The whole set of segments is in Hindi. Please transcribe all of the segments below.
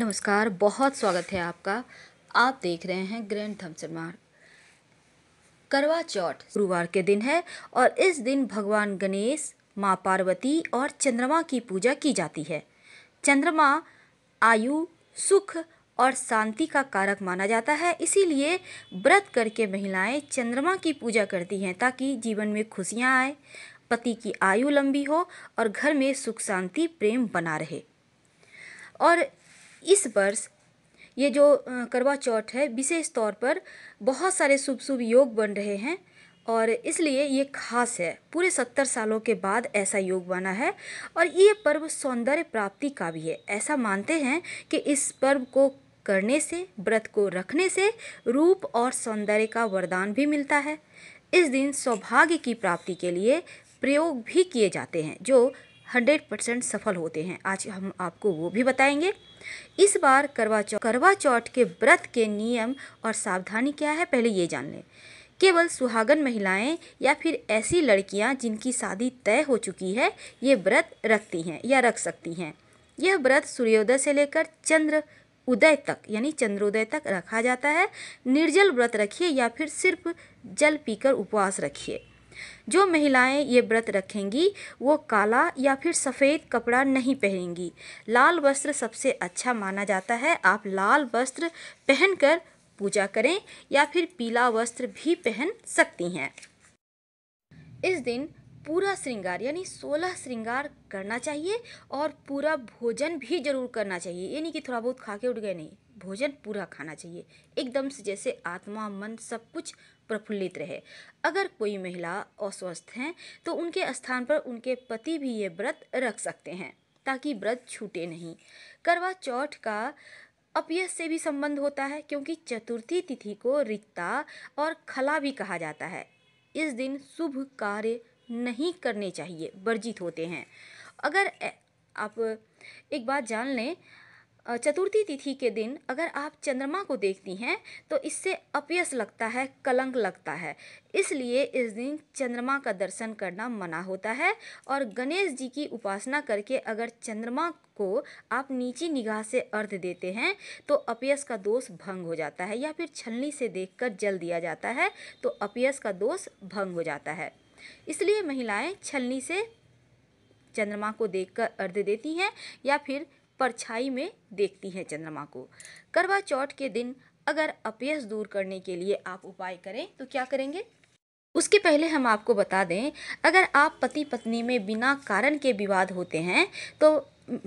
नमस्कार बहुत स्वागत है आपका आप देख रहे हैं ग्रैंड थम्सन मार्ग करवा चौथ गुरुवार के दिन है और इस दिन भगवान गणेश माँ पार्वती और चंद्रमा की पूजा की जाती है चंद्रमा आयु सुख और शांति का कारक माना जाता है इसीलिए व्रत करके महिलाएं चंद्रमा की पूजा करती हैं ताकि जीवन में खुशियां आए पति की आयु लंबी हो और घर में सुख शांति प्रेम बना रहे और इस वर्ष ये जो करवा चौथ है विशेष तौर पर बहुत सारे शुभ शुभ योग बन रहे हैं और इसलिए ये खास है पूरे सत्तर सालों के बाद ऐसा योग बना है और ये पर्व सौंदर्य प्राप्ति का भी है ऐसा मानते हैं कि इस पर्व को करने से व्रत को रखने से रूप और सौंदर्य का वरदान भी मिलता है इस दिन सौभाग्य की प्राप्ति के लिए प्रयोग भी किए जाते हैं जो हंड्रेड परसेंट सफल होते हैं आज हम आपको वो भी बताएंगे इस बार करवा चौथ करवा चौथ के व्रत के नियम और सावधानी क्या है पहले ये जान लें केवल सुहागन महिलाएं या फिर ऐसी लड़कियां जिनकी शादी तय हो चुकी है ये व्रत रखती हैं या रख सकती हैं यह व्रत सूर्योदय से लेकर चंद्र उदय तक यानी चंद्रोदय तक रखा जाता है निर्जल व्रत रखिए या फिर सिर्फ जल पीकर उपवास रखिए जो महिलाएं ये व्रत रखेंगी वो काला या फिर सफ़ेद कपड़ा नहीं पहनेंगी लाल वस्त्र सबसे अच्छा माना जाता है आप लाल वस्त्र पहनकर पूजा करें या फिर पीला वस्त्र भी पहन सकती हैं इस दिन पूरा श्रृंगार यानी सोलह श्रृंगार करना चाहिए और पूरा भोजन भी जरूर करना चाहिए यानी कि थोड़ा बहुत खा के उठ गए नहीं भोजन पूरा खाना चाहिए एकदम से जैसे आत्मा मन सब कुछ प्रफुल्लित रहे अगर कोई महिला अस्वस्थ हैं तो उनके स्थान पर उनके पति भी ये व्रत रख सकते हैं ताकि व्रत छूटे नहीं करवा चौथ का अपयस से भी संबंध होता है क्योंकि चतुर्थी तिथि को रिक्ता और खला भी कहा जाता है इस दिन शुभ कार्य नहीं करने चाहिए वर्जित होते हैं अगर आप एक बात जान लें चतुर्थी तिथि के दिन अगर आप चंद्रमा को देखती हैं तो इससे अपयस लगता है कलंक लगता है इसलिए इस दिन चंद्रमा का दर्शन करना मना होता है और गणेश जी की उपासना करके अगर चंद्रमा को आप नीची निगाह से अर्ध देते हैं तो अपयस का दोष भंग हो जाता है या फिर छलनी से देखकर जल दिया जाता है तो अपयस का दोष भंग हो जाता है इसलिए महिलाएं छलनी से चंद्रमा को देखकर अर्ध देती हैं या फिर परछाई में देखती हैं चंद्रमा को करवा चौथ के दिन अगर अपयस दूर करने के लिए आप उपाय करें तो क्या करेंगे उसके पहले हम आपको बता दें अगर आप पति पत्नी में बिना कारण के विवाद होते हैं तो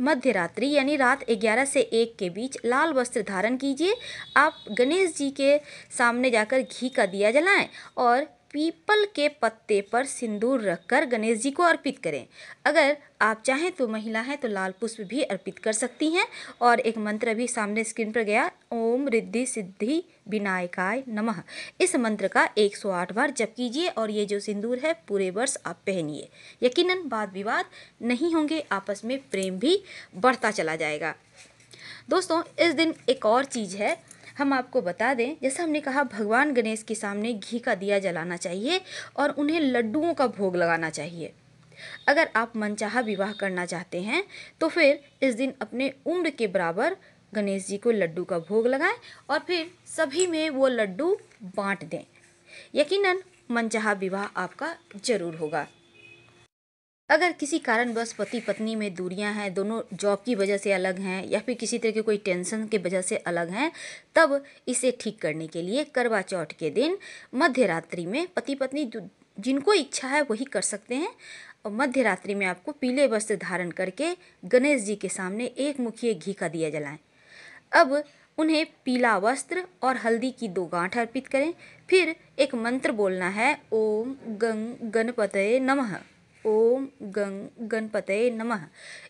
मध्य रात्रि यानी रात 11 से 1 के बीच लाल वस्त्र धारण कीजिए आप गणेश जी के सामने जाकर घी का दिया जलाएं और पीपल के पत्ते पर सिंदूर रखकर गणेश जी को अर्पित करें अगर आप चाहें तो महिला हैं तो लाल पुष्प भी अर्पित कर सकती हैं और एक मंत्र भी सामने स्क्रीन पर गया ओम रिद्धि सिद्धि विनायकाय नमः इस मंत्र का 108 बार जप कीजिए और ये जो सिंदूर है पूरे वर्ष आप पहनिए यकीनन वाद विवाद नहीं होंगे आपस में प्रेम भी बढ़ता चला जाएगा दोस्तों इस दिन एक और चीज़ है हम आपको बता दें जैसा हमने कहा भगवान गणेश के सामने घी का दिया जलाना चाहिए और उन्हें लड्डुओं का भोग लगाना चाहिए अगर आप मनचाहा विवाह करना चाहते हैं तो फिर इस दिन अपने उम्र के बराबर गणेश जी को लड्डू का भोग लगाएं और फिर सभी में वो लड्डू बांट दें यकीनन मनचाहा विवाह आपका जरूर होगा अगर किसी कारणवश पति पत्नी में दूरियां हैं दोनों जॉब की वजह से अलग हैं या फिर किसी तरह के कोई टेंशन के वजह से अलग हैं तब इसे ठीक करने के लिए करवा चौथ के दिन मध्य रात्रि में पति पत्नी जिनको इच्छा है वही कर सकते हैं और मध्य रात्रि में आपको पीले वस्त्र धारण करके गणेश जी के सामने एक मुखिए घी का दिया जलाएं अब उन्हें पीला वस्त्र और हल्दी की दो गांठ अर्पित करें फिर एक मंत्र बोलना है ओम गंग गणपतये नमः ओम गंग गणपतये नमः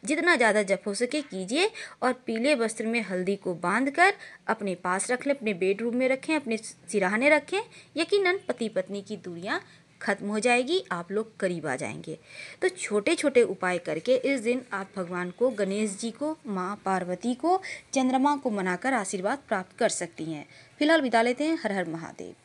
जितना ज़्यादा जप हो सके कीजिए और पीले वस्त्र में हल्दी को बांध कर अपने पास रख लें अपने बेडरूम में रखें अपने सिराहने रखें यकीनन पति पत्नी की दूरियाँ खत्म हो जाएगी आप लोग करीब आ जाएंगे तो छोटे छोटे उपाय करके इस दिन आप भगवान को गणेश जी को माँ पार्वती को चंद्रमा को मनाकर आशीर्वाद प्राप्त कर सकती हैं फिलहाल बिता लेते हैं हर हर महादेव